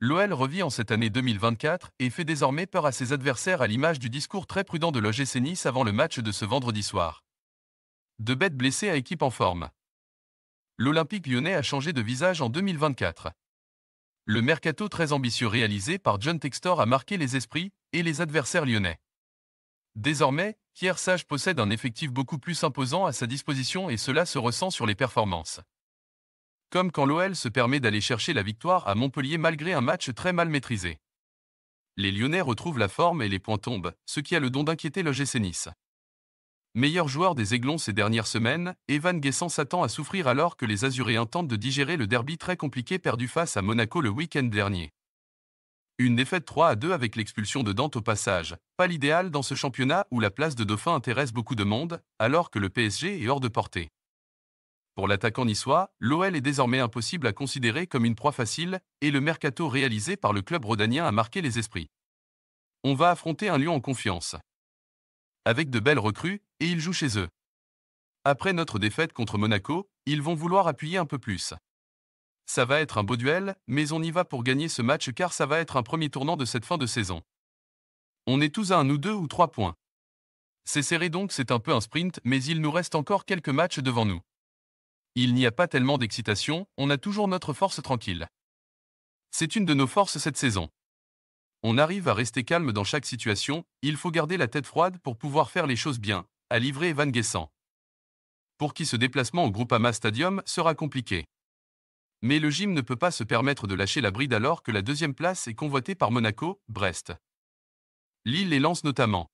L'OL revit en cette année 2024 et fait désormais peur à ses adversaires à l'image du discours très prudent de l'OGC Nice avant le match de ce vendredi soir. De bêtes blessées à équipe en forme. L'Olympique lyonnais a changé de visage en 2024. Le mercato très ambitieux réalisé par John Textor a marqué les esprits et les adversaires lyonnais. Désormais, Pierre Sage possède un effectif beaucoup plus imposant à sa disposition et cela se ressent sur les performances comme quand l'OL se permet d'aller chercher la victoire à Montpellier malgré un match très mal maîtrisé. Les Lyonnais retrouvent la forme et les points tombent, ce qui a le don d'inquiéter le GC Nice. Meilleur joueur des Aiglons ces dernières semaines, Evan Guessant s'attend à souffrir alors que les Azuréens tentent de digérer le derby très compliqué perdu face à Monaco le week-end dernier. Une défaite 3 à 2 avec l'expulsion de Dante au passage, pas l'idéal dans ce championnat où la place de dauphin intéresse beaucoup de monde, alors que le PSG est hors de portée. Pour l'attaquant niçois, l'OL est désormais impossible à considérer comme une proie facile, et le mercato réalisé par le club rodanien a marqué les esprits. On va affronter un Lyon en confiance. Avec de belles recrues, et ils jouent chez eux. Après notre défaite contre Monaco, ils vont vouloir appuyer un peu plus. Ça va être un beau duel, mais on y va pour gagner ce match car ça va être un premier tournant de cette fin de saison. On est tous à un ou deux ou trois points. C'est serré donc c'est un peu un sprint, mais il nous reste encore quelques matchs devant nous. Il n'y a pas tellement d'excitation, on a toujours notre force tranquille. C'est une de nos forces cette saison. On arrive à rester calme dans chaque situation, il faut garder la tête froide pour pouvoir faire les choses bien, a livré Van Guessant. Pour qui ce déplacement au Groupama Stadium sera compliqué. Mais le gym ne peut pas se permettre de lâcher la bride alors que la deuxième place est convoitée par Monaco, Brest. Lille les lance notamment.